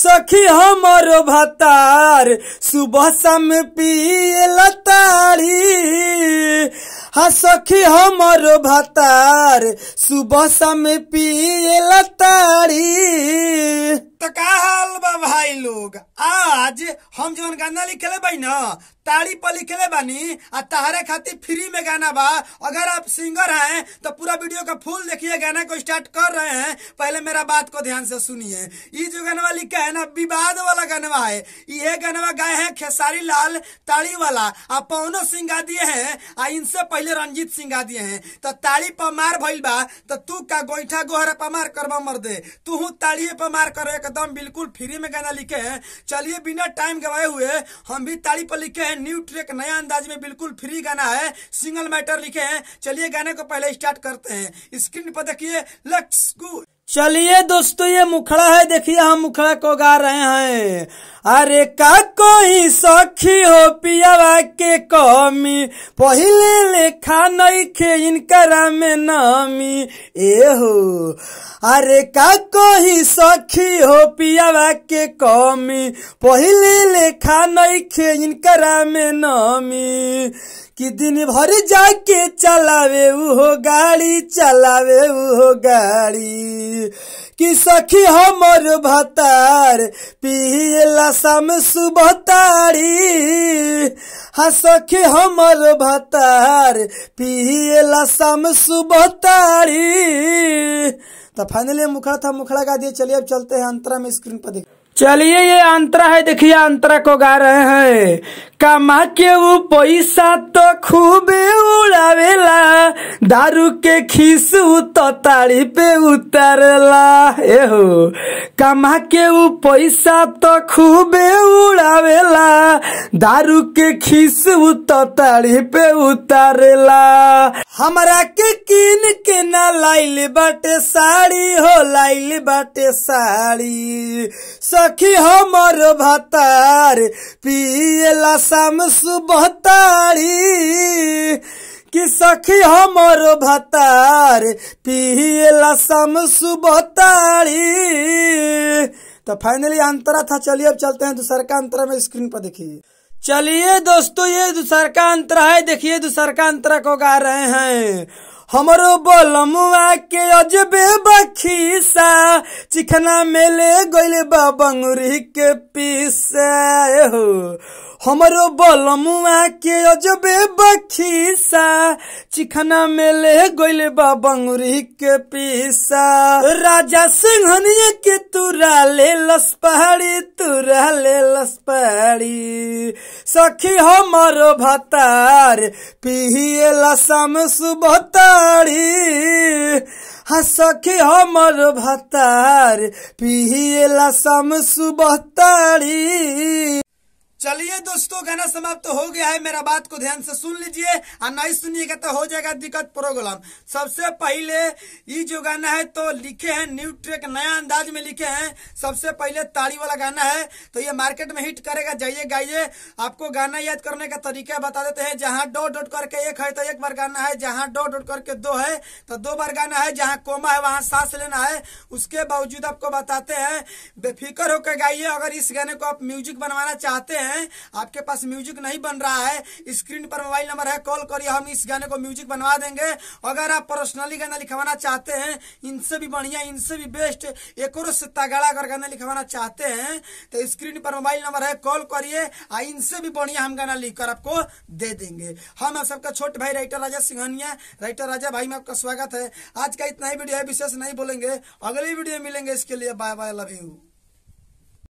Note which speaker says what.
Speaker 1: सखी हमर भतार सुबह शाम पिए लताड़ी हाँ सखी हमर भतार सुबह शाम पिए लताड़ी तो का हाल बा भाई लोग आज हम जो गाना लिखे बाई ना ताड़ी पर लिखले बानी आ तहारे खातिर फ्री में गाना बा अगर आप सिंगर हैं तो पूरा वीडियो का फुल देखिए गाना को स्टार्ट कर रहे हैं पहले मेरा बात को ध्यान से सुनिए ये जो गनवा लिखा है ना विवाद वाला गनवा है ये गनवा गाए है खेसारी लाल ताड़ी वाला आ पवनो सिंह गा दिए हैं आ इनसे पहले रंजीत सिंह गा दिए हैं तो ताड़ी पर मार भैल बा तो तू का गोईठा गोहरा पर मार करवा मर दे तू ताड़िए पर मार करो एकदम बिल्कुल फ्री में गाना लिखे हैं चलिए बिना टाइम गवाए हुए हम भी ताड़ी पर लिखे हैं न्यू ट्रैक नया अंदाज में बिल्कुल फ्री गाना है सिंगल मैटर लिखे हैं चलिए गाने को पहले स्टार्ट करते हैं स्क्रीन पर देखिए लक्स गुड चलिए दोस्तों ये मुखड़ा है देखिए हम मुखड़ा को गा रहे हैं अरे का कोई सखी हो पियावा के कमी पहले लेखा नहीं खे इनकर में नामी ए हो अरे का कोई सखी हो पियावा के कमी पहले लेखा नहीं खे इनकर में नामी कि दिन भर जाके चलावे उहो गाड़ी चलावे उहो गाड़ी कि सखी हमर भतार पीला शाम सुबह तारी हाँ सखी हमर भतार पीला शाम सुबह तारी तो फाइनली मुखड़ा था मुखड़ा का दिए चलिए अब चलते हैं अंतरा में स्क्रीन पर देख चलिए ये अंतरा है देखिए अंतरा को गा रहे हैं कमा के वो पैसा तो खूबे वो दारू के खीसू तो ताड़ी पे उतरला ला हो कमा के उ पैसा तो खूबे उड़ावेला दारू के खीसू तो ताड़ी पे उतरला हमरा के किन के ना लाइल बटे साड़ी हो लाइल बाटे साड़ी सखी हमर भतार पियला शाम सुबह ताड़ी कि सखी हमर भतार पियला सम सुबह तो फाइनली अंतरा था चलिए अब चलते हैं दूसर का अंतरा में स्क्रीन पर देखिए चलिए दोस्तों ये दूसर का अंतरा है देखिए दूसर का अंतरा को गा रहे हैं हमरो बोलमुआ के अजबे बखीसा चिखना मेले गोले बा बंगुरी के पीसा हो हमारो बलमुआ के अजबे बखीसा चिखना में ले गोइले बा के पीसा राजा सिंह के तुरा ले लस पहाड़ी तुरा ले लस पहाड़ी सखी हमारो भतार पिहिए लसम सुबह तारी हसखे हाँ हमर भतार पिहिए लसम सुबह तारी चलिए दोस्तों गाना समाप्त तो हो गया है मेरा बात को ध्यान से सुन लीजिए और नहीं सुनिएगा तो हो जाएगा दिक्कत प्रोग्राम सबसे पहले ये जो गाना है तो लिखे हैं न्यू ट्रैक नया अंदाज में लिखे हैं सबसे पहले ताड़ी वाला गाना है तो ये मार्केट में हिट करेगा जाइए गाइए आपको गाना याद करने का तरीका बता देते हैं जहाँ डो डोट करके एक है तो एक बार गाना है जहाँ डो डोट करके दो है तो दो बार गाना है जहाँ कोमा है वहां सांस लेना है उसके बावजूद आपको बताते हैं बेफिक्र होकर गाइए अगर इस गाने को आप म्यूजिक बनवाना चाहते हैं हैं आपके पास म्यूजिक नहीं बन रहा है स्क्रीन पर मोबाइल नंबर है कॉल करिए हम इस गाने को म्यूजिक बनवा देंगे अगर आप पर्सनली गाना लिखवाना चाहते हैं इनसे भी बढ़िया इनसे भी बेस्ट एक और तगड़ा अगर गाना लिखवाना चाहते हैं तो स्क्रीन पर मोबाइल नंबर है कॉल करिए इनसे भी बढ़िया हम गाना लिखकर आपको दे देंगे हम आप सबका छोट भाई राइटर राजा सिंघानिया राइटर राजा भाई में आपका स्वागत है आज का इतना ही वीडियो है विशेष नहीं बोलेंगे अगले वीडियो मिलेंगे इसके लिए बाय बाय लव यू